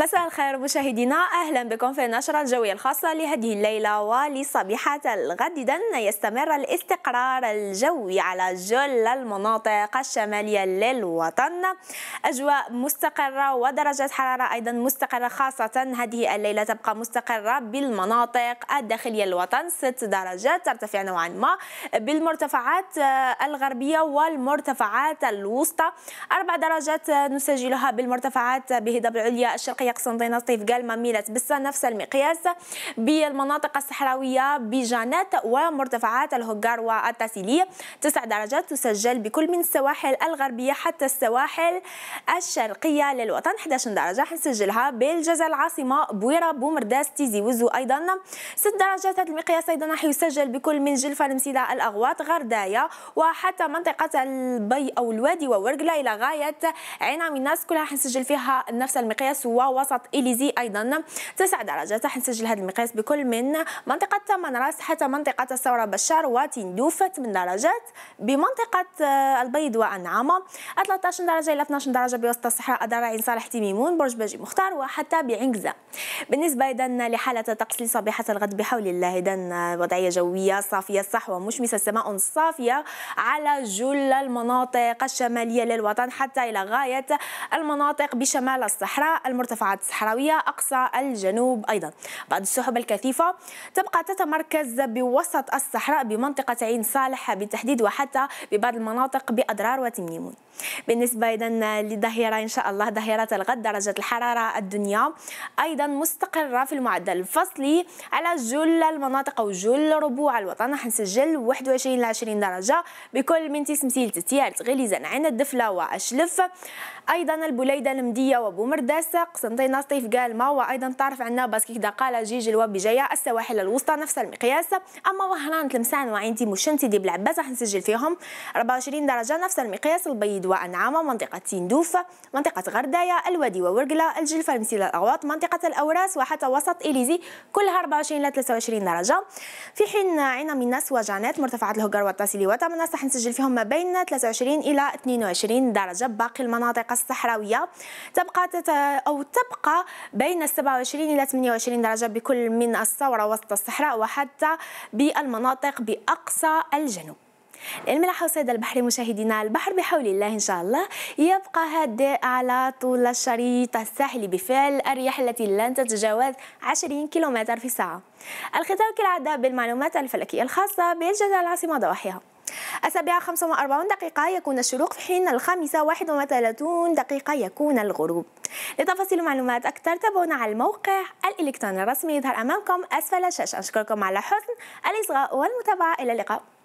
مساء الخير مشاهدينا اهلا بكم في النشره الجويه الخاصه لهذه الليله ولصبيحه الغد اذا يستمر الاستقرار الجوي على جل المناطق الشماليه للوطن اجواء مستقره ودرجه حراره ايضا مستقره خاصه هذه الليله تبقى مستقره بالمناطق الداخليه للوطن ست درجات ترتفع نوعا ما بالمرتفعات الغربيه والمرتفعات الوسطى اربع درجات نسجلها بالمرتفعات بهضاب العليا الشرقيه هي قسنطينة قال ما ميلت بس نفس المقياس بالمناطق الصحراوية بجانات ومرتفعات الهجار والتاسيلية تسع درجات تسجل بكل من السواحل الغربية حتى السواحل الشرقية للوطن 11 درجة حنسجلها بالجزائر العاصمة بويرة بومرداس تيزي وزو أيضا ست درجات هذا المقياس أيضا حيسجل بكل من جلفة المسيلة الأغواط غرداية وحتى منطقة البي أو الوادي وورقلا إلى غاية عين عم الناس كلها حنسجل فيها نفس المقياس وسط إليزي أيضا تسع درجات حنسجل هذا المقياس بكل من منطقة راس حتى منطقة الثورة بشار وتندوف من درجات بمنطقة آه، البيض وأنعامة 13 درجة إلى 12 درجة بوسط الصحراء أدار عين صالح تيميمون برج باجي مختار وحتى بعنكزة بالنسبة إذا لحالة الطقس لصباحة الغد بحول الله إذا آه، وضعية جوية صافية صح ومشمسة سماء صافية على جل المناطق الشمالية للوطن حتى إلى غاية المناطق بشمال الصحراء المرتفعة مرتفعات صحراوية أقصى الجنوب أيضا بعد السحب الكثيفة تبقى تتمركز بوسط الصحراء بمنطقة عين صالح بالتحديد وحتى ببعض المناطق بأضرار وتمنيمون بالنسبة أيضا للظهيرة إن شاء الله ظهيرة الغد درجة الحرارة الدنيا أيضا مستقرة في المعدل الفصلي على جل المناطق أو جل ربوع الوطن حنسجل 21 ل 20 درجة بكل من تسمسيل تتيارت غليزا عند الدفلة وأشلف أيضا البليدة المدية وبومرداس قصة قسنطين نسطيف قالمة وأيضا تعرف عنا باسكيك دقالة جيج جاية السواحل الوسطى نفس المقياس أما وهران تلمسان وعينتي تيمو دي بلعباس راح نسجل فيهم 24 درجة نفس المقياس البيض وأنعامة منطقة تندوف منطقة غرداية الوادي وورقلة الجلفة المسيلة الأغواط منطقة الأوراس وحتى وسط إليزي كلها 24 ل 23 درجة في حين عنا ناس وجانات مرتفعات الهجر والتاسيلي وتمناس راح نسجل فيهم ما بين 23 إلى 22 درجة باقي المناطق الصحراوية تبقى تت... أو تبقى بين 27 إلى 28 درجة بكل من الثورة وسط الصحراء وحتى بالمناطق بأقصى الجنوب الملح وصيد البحر مشاهدينا البحر بحول الله ان شاء الله يبقى هادئ على طول الشريط الساحلي بفعل الرياح التي لن تتجاوز 20 كم في الساعه الختام كالعاده بالمعلومات الفلكيه الخاصه بالجزائر العاصمه وضواحيها السابعة 45 دقيقة يكون الشروق في حين الخامسة 31 دقيقة يكون الغروب لتفاصيل معلومات أكثر تابعونا على الموقع الإلكتروني الرسمي يظهر أمامكم أسفل الشاشة أشكركم على حسن الإصغاء والمتابعة إلى اللقاء